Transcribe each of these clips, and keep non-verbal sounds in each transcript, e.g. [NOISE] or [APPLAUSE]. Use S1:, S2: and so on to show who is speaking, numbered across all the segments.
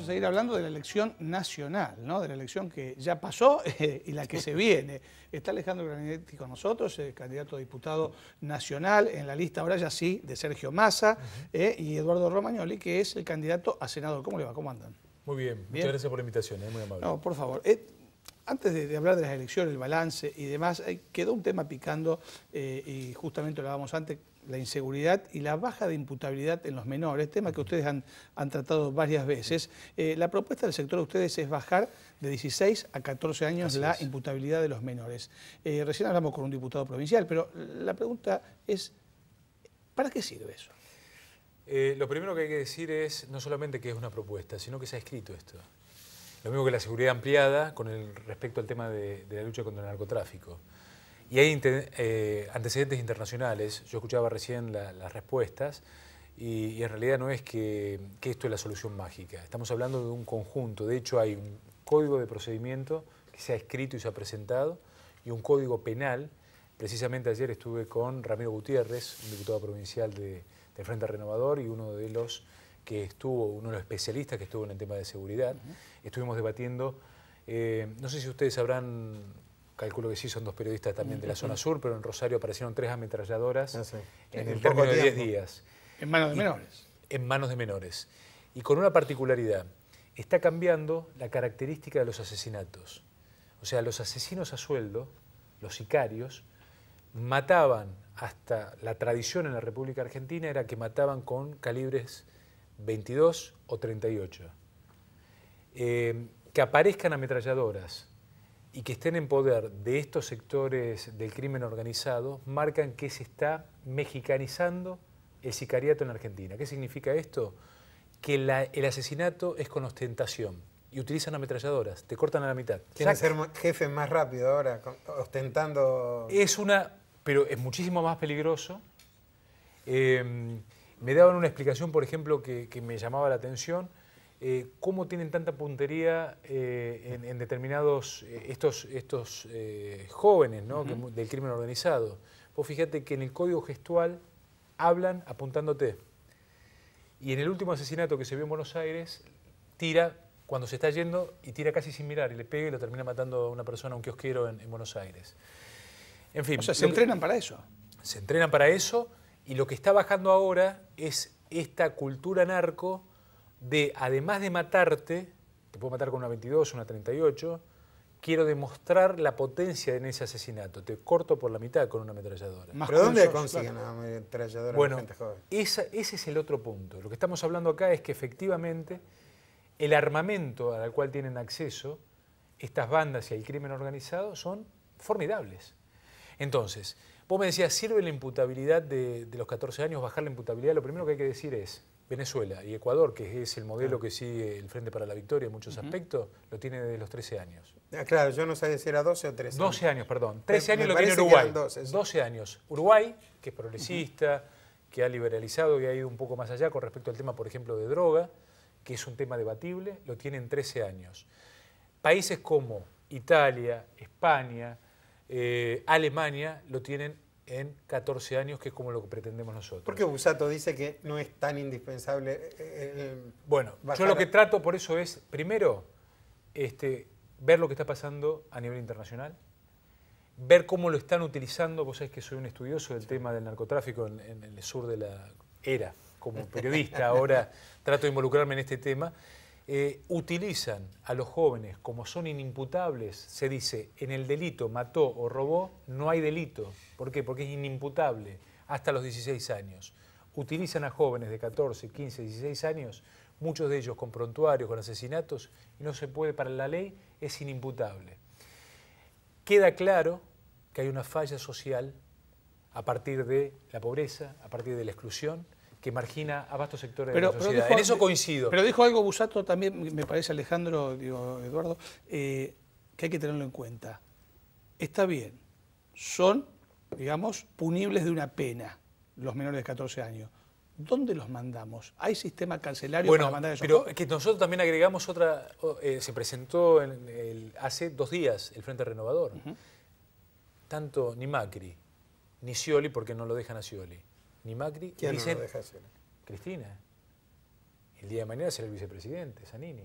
S1: a seguir hablando de la elección nacional, ¿no? de la elección que ya pasó eh, y la que se viene. Está Alejandro Granetti con nosotros, candidato a diputado nacional en la lista ahora ya sí de Sergio Massa eh, y Eduardo Romagnoli, que es el candidato a senador. ¿Cómo le va? ¿Cómo andan?
S2: Muy bien, muchas gracias por la
S1: invitación, eh, muy amable. No, por favor antes de, hablar de las elecciones, el balance y demás, quedó un tema picando y justamente lo hablábamos antes, la inseguridad y la baja de imputabilidad en los menores, tema que ustedes han, tratado varias veces. Eh, la propuesta del sector de ustedes es bajar de 16 a 14 años la imputabilidad de los menores. Eh, recién hablamos con un diputado provincial, pero la pregunta es, ¿para qué sirve eso?
S2: Eh, lo primero que hay que decir es no solamente que es una propuesta, sino que se ha escrito esto. Lo mismo que la seguridad ampliada con el, respecto al tema de la lucha contra el narcotráfico. Y hay eh, antecedentes internacionales, yo escuchaba recién las respuestas, y, en realidad no es que, esto es la solución mágica, estamos hablando de un conjunto, de hecho hay un código de procedimiento que se ha escrito y se ha presentado, y un código penal, precisamente ayer estuve con Ramiro Gutiérrez, un diputado provincial de, de Frente Renovador y uno de los que estuvo, uno de los especialistas que estuvo en el tema de seguridad, estuvimos debatiendo, eh, no sé si ustedes habrán calculo que sí, son dos periodistas también de la zona sur, pero en Rosario aparecieron tres ametralladoras ah, en, el término de 10 días. En manos de menores. En manos de menores. Y con una particularidad, está cambiando la característica de los asesinatos. O sea, los asesinos a sueldo, los sicarios, mataban hasta la tradición en la República Argentina era que mataban con calibres 22 o 38. Eh, que aparezcan ametralladoras y que estén en poder de estos sectores del crimen organizado marcan que se está mexicanizando el sicariato en Argentina. ¿Qué significa esto? Que el asesinato es con ostentación y utilizan ametralladoras, te cortan a la mitad. que ser
S3: jefe más rápido ahora, ostentando...
S2: Es una... pero es muchísimo más peligroso. Eh, me daban una explicación, por ejemplo, que me llamaba la atención eh, ¿cómo tienen tanta puntería eh, en, determinados, eh, estos, estos jóvenes del crimen organizado? Vos fíjate que en el código gestual hablan apuntándote. Y en el último asesinato que se vio en Buenos Aires, tira cuando se está yendo y tira casi sin mirar y le pega y lo termina matando a una persona, aunque un quiero, en, Buenos Aires. En fin. O sea, se entrenan para eso. Se entrenan para eso y lo que está bajando ahora es esta cultura narco de, además de matarte, te puedo matar con una 22, una 38, quiero demostrar la potencia en ese asesinato. Te corto por la mitad con una ametralladora. ¿Pero dónde consiguen una ametralladora bueno, gente ese es el otro punto. Lo que estamos hablando acá es que efectivamente el armamento al cual tienen acceso estas bandas y el crimen organizado son formidables. Entonces, vos me decías, ¿sirve la imputabilidad de los 14 años, bajar la imputabilidad? Lo primero que hay que decir es, Venezuela y Ecuador, que es el modelo que sigue el Frente para la Victoria en muchos aspectos, lo tiene desde los 13 años.
S3: Ah, claro, yo no sé si era 12 o 13. 12 años, perdón. 13 años lo tiene Uruguay.
S2: 12, años. Uruguay, que es progresista, que ha liberalizado y ha ido un poco más allá con respecto al tema, por ejemplo, de droga, que es un tema debatible, lo tienen 13 años. Países como Italia, España, eh, Alemania, lo tienen en 14 años, que es como lo que pretendemos nosotros.
S3: Porque Busato dice que no es tan indispensable. Eh, eh, eh, bueno, yo lo que
S2: trato por eso es, primero, este, ver lo que está pasando a nivel internacional, ver cómo lo están utilizando. Vos sabés que soy un estudioso del tema del narcotráfico en el sur de la era, como [LAUGHS] periodista, ahora trato de involucrarme en este tema. Eh, utilizan a los jóvenes como son inimputables, se dice, en el delito mató o robó, no hay delito. ¿Por qué? Porque es inimputable hasta los 16 años. Utilizan a jóvenes de 14, 15, 16 años, muchos de ellos con prontuarios, con asesinatos, y no se puede, para la ley es inimputable. Queda claro que hay una falla social a partir de la pobreza, a partir de la exclusión, que margina a vastos sectores de la sociedad. en eso coincido. Pero
S1: dijo algo Busato también, me parece Alejandro, digo Eduardo, eh, que hay que tenerlo en cuenta. Está bien, son, digamos, punibles de una pena los menores de 14 años. ¿Dónde los mandamos? ¿Hay sistema carcelario bueno, para mandar esos Pero que nosotros también agregamos otra. Eh, se
S2: presentó hace dos días el Frente Renovador. Tanto ni Macri, ni Scioli, porque no lo dejan a Scioli ni Macri. ¿Quién lo deja Cristina. El día de mañana será el vicepresidente, Zanini.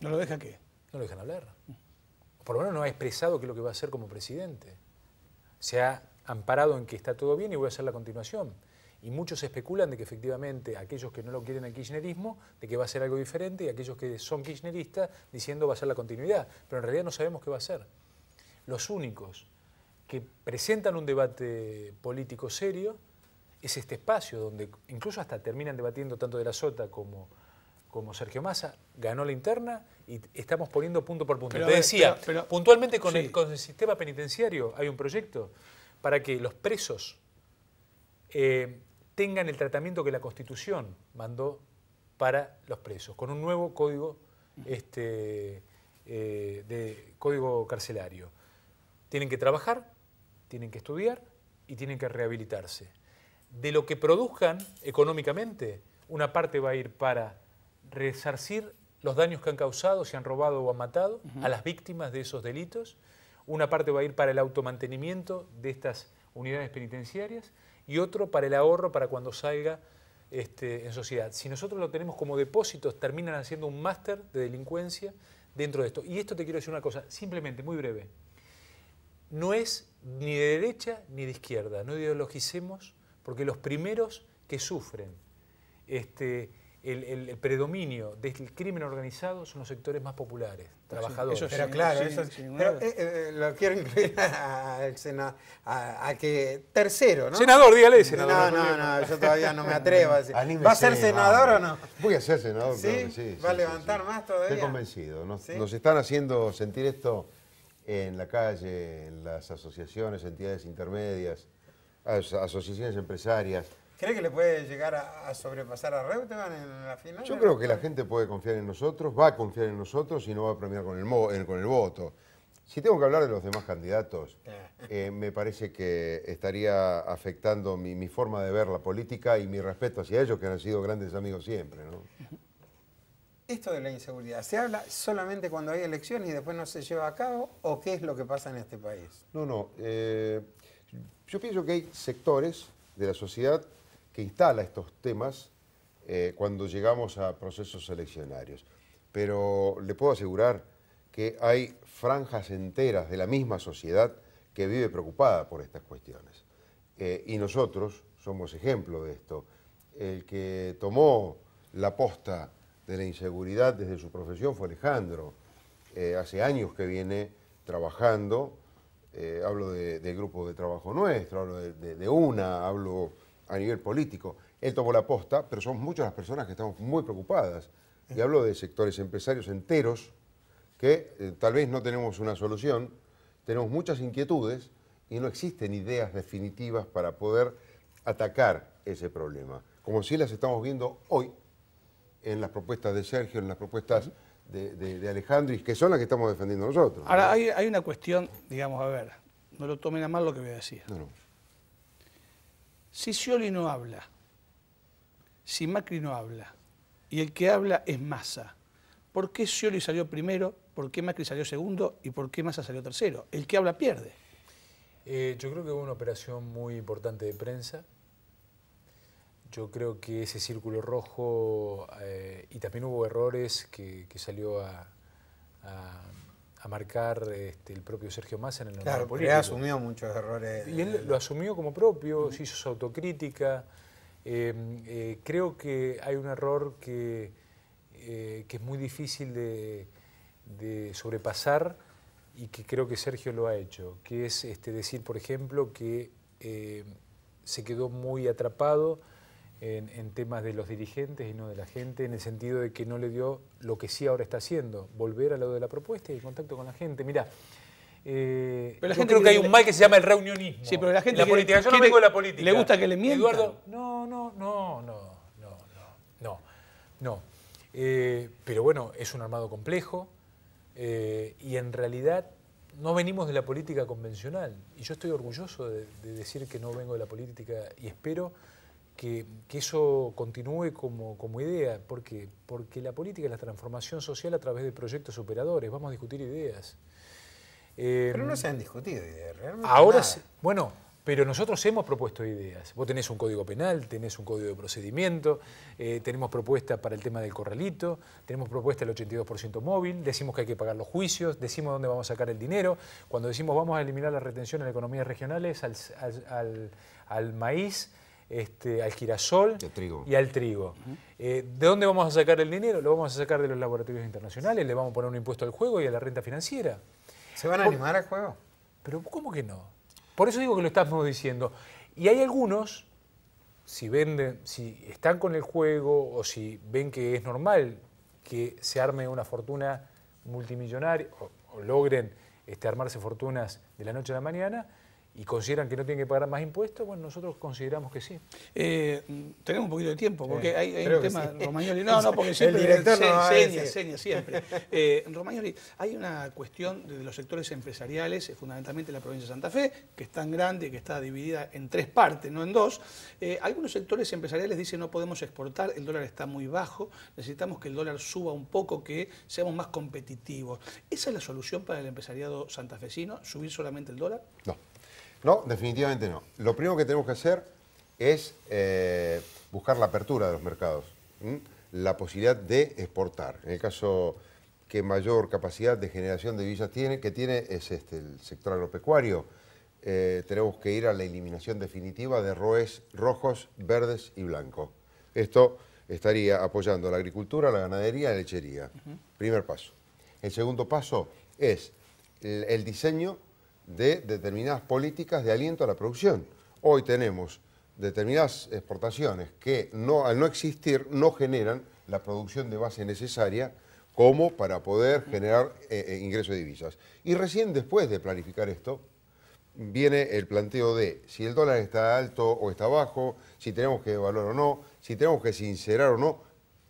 S2: ¿No lo deja qué? No lo dejan hablar. por lo menos no ha expresado qué es lo que va a hacer como presidente. Se ha amparado en que está todo bien y voy a hacer la continuación. Y muchos especulan de que efectivamente aquellos que no lo quieren al kirchnerismo, de que va a ser algo diferente, y aquellos que son kirchneristas diciendo va a ser la continuidad. Pero en realidad no sabemos qué va a ser. Los únicos que presentan un debate político serio es este espacio donde incluso hasta terminan debatiendo tanto de la Sota como, como Sergio Massa, ganó la interna y estamos poniendo punto por punto. Te decía, puntualmente con, el, con el sistema penitenciario hay un proyecto para que los presos eh, tengan el tratamiento que la Constitución mandó para los presos, con un nuevo código, este, eh, de, código carcelario. Tienen que trabajar, tienen que estudiar y tienen que rehabilitarse de lo que produzcan económicamente, una parte va a ir para resarcir los daños que han causado, si han robado o han matado a las víctimas de esos delitos, una parte va a ir para el automantenimiento de estas unidades penitenciarias y otro para el ahorro para cuando salga este, en sociedad. Si nosotros lo tenemos como depósitos, terminan haciendo un máster de delincuencia dentro de esto. Y esto te quiero decir una cosa, simplemente, muy breve. No es ni de derecha ni de izquierda, no ideologicemos porque los primeros que sufren este, el, predominio del crimen organizado son los sectores más populares, trabajadores. eso claro, eh,
S3: eh, lo quiero incluir al senador, a, que tercero, ¿no? Senador, dígale, senador. No, no, no, yo todavía no me atrevo a decir. ¿Va a ser senador o no?
S4: Voy a ser senador, claro, sí. ¿Va a
S3: levantar más todavía? Estoy
S4: convencido. nos están haciendo sentir esto en la calle, en las asociaciones, entidades intermedias, asociaciones empresarias.
S3: ¿Cree que le puede llegar a, sobrepasar a Reutemann en la final? Yo creo que
S4: la gente puede confiar en nosotros, va a confiar en nosotros y no va a premiar con el, voto. Si tengo que hablar de los demás candidatos, eh. Eh, me parece que estaría afectando mi, forma de ver la política y mi respeto hacia ellos, que han sido grandes amigos siempre.
S3: Esto de la inseguridad, ¿se habla solamente cuando hay elecciones y después no se lleva a cabo? ¿O qué es lo que pasa en este país?
S4: No, no. Eh, yo pienso que hay sectores de la sociedad que instala estos temas eh, cuando llegamos a procesos seleccionarios. Pero le puedo asegurar que hay franjas enteras de la misma sociedad que vive preocupada por estas cuestiones. Eh, y nosotros somos ejemplo de esto. El que tomó la posta de la inseguridad desde su profesión fue Alejandro. Eh, hace años que viene trabajando eh, hablo de, del grupo de trabajo nuestro, hablo de, una, hablo a nivel político. Él tomó la aposta, pero son muchas las personas que estamos muy preocupadas. Y hablo de sectores empresarios enteros que eh, tal vez no tenemos una solución, tenemos muchas inquietudes y no existen ideas definitivas para poder atacar ese problema. Como si las estamos viendo hoy en las propuestas de Sergio, en las propuestas de, Alejandro y que son las que estamos defendiendo nosotros.
S1: Ahora, hay, una cuestión, digamos, a ver, no lo tomen a mal lo que voy a decir. No, Si Scioli no habla, si Macri no habla, y el que habla es Massa, ¿por qué Scioli salió primero, por qué Macri salió segundo y por qué Massa salió tercero? El que habla pierde.
S2: Eh, yo creo que hubo una operación muy importante de prensa yo creo que ese círculo rojo, eh, y también hubo errores que, salió a, a, marcar este, el propio Sergio Massa en el Claro, porque él asumió muchos errores. Y él lo asumió como propio, se hizo su autocrítica. Em, eh, creo que hay un error que, eh, es muy difícil de, sobrepasar y que creo que Sergio lo ha hecho, que es este, decir, por ejemplo, que se quedó muy atrapado en, temas de los dirigentes y no de la gente, en el sentido de que no le dio lo que sí ahora está haciendo, volver a lo de la propuesta y el contacto con la gente. Mira, eh, pero la gente creo que hay un mal que se llama el reunionismo.
S1: Sí, pero la gente. La política. Yo no vengo de la política. ¿Le gusta que le mientan?
S2: Eduardo, no, no, no, no, no, no, no. Eh, pero bueno, es un armado complejo eh, y en realidad no venimos de la política convencional. Y yo estoy orgulloso de decir que no vengo de la política y espero que, eso continúe como, como idea. ¿Por qué? Porque la política es la transformación social a través de proyectos operadores. Vamos a discutir ideas. pero em, no se han discutido ideas,
S4: realmente. Ahora,
S2: bueno, pero nosotros hemos propuesto ideas. Vos tenés un código penal, tenés un código de procedimiento, eh, tenemos propuesta para el tema del corralito, tenemos propuesta del 82% móvil, decimos que hay que pagar los juicios, decimos dónde vamos a sacar el dinero. Cuando decimos vamos a eliminar la retención en economías regionales al, al maíz, este, al girasol y al trigo. Eh, ¿De dónde vamos a sacar el dinero? Lo vamos a sacar de los laboratorios internacionales, le vamos a poner un impuesto al juego y a la renta financiera. ¿Se van a animar al juego? Pero ¿cómo que no? Por eso digo que lo estamos diciendo. Y hay algunos, si venden, si están con el juego o si ven que es normal que se arme una fortuna multimillonaria o, logren este, armarse fortunas de la noche a la mañana, y consideran que no tienen que pagar más impuestos, bueno, nosotros consideramos que sí. Eh, mm, tenemos un poquito de tiempo, porque eh, hay, un tema, Romagnoli, no, no, porque [LAUGHS] siempre... El director se,
S1: siempre. [LAUGHS] Eh, Romagnoli, hay una cuestión de los sectores empresariales, fundamentalmente la provincia de Santa Fe, que es tan grande, que está dividida en tres partes, no en dos. algunos sectores empresariales dicen no podemos exportar, el dólar está muy bajo, necesitamos que el dólar suba un poco, que seamos más competitivos. ¿Esa es la solución para el empresariado santafesino, subir solamente el dólar?
S4: No. No, definitivamente no. Lo primero que tenemos que hacer es eh, buscar la apertura de los mercados, la posibilidad de exportar. En el caso que mayor capacidad de generación de divisas tiene, que tiene es este, el sector agropecuario. Eh, tenemos que ir a la eliminación definitiva de roes rojos, verdes y blancos. Esto estaría apoyando la agricultura, la ganadería y la lechería. Primer paso. El segundo paso es el diseño de determinadas políticas de aliento a la producción. Hoy tenemos determinadas exportaciones que al no existir no generan la producción de base necesaria como para poder generar eh, eh, ingresos de divisas. Y recién después de planificar esto, viene el planteo de si el dólar está alto o está bajo, si tenemos que evaluar o no, si tenemos que sincerar o no,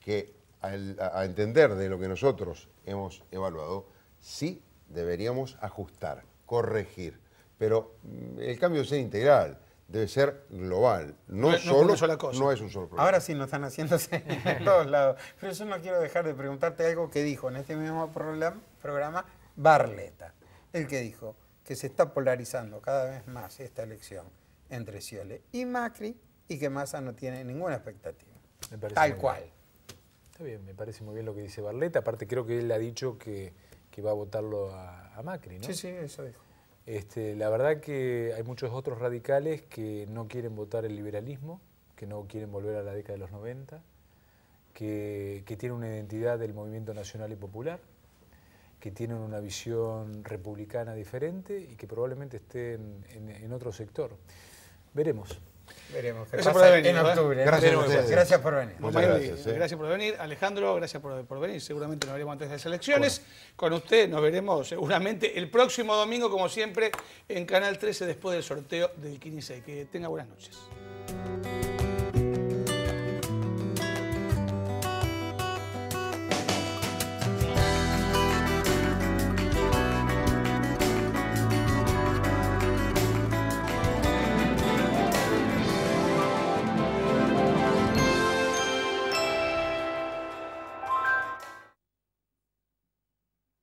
S4: que a entender de lo que nosotros hemos evaluado, sí deberíamos ajustar corregir. Pero mm, el cambio debe ser integral, debe ser global. No, solo, es no es un solo problema.
S3: Ahora sí lo están haciéndose [LAUGHS] en todos lados. Pero yo no quiero dejar de preguntarte algo que dijo en este mismo programa Barleta, el que dijo que se está polarizando cada vez más esta elección entre Ciole y Macri y que Massa no tiene ninguna expectativa.
S2: Tal cual. Está bien, me parece muy bien lo que dice Barleta. Aparte creo que él ha dicho que que va a votarlo a, Macri, ¿no? Sí, sí, eso dijo. Este, la verdad que hay muchos otros radicales que no quieren votar el liberalismo, que no quieren volver a la década de los 90, que, tienen una identidad del movimiento nacional y popular, que tienen una visión republicana diferente y que probablemente estén en otro sector. Veremos. Veremos. Gracias por venir. En octubre. Gracias, por eh. venir. gracias,
S1: por venir. Alejandro, gracias por, venir. Seguramente nos veremos antes de las elecciones. Con usted nos veremos seguramente el próximo domingo, como siempre, en Canal 13 después del sorteo del 15. Que tenga buenas noches.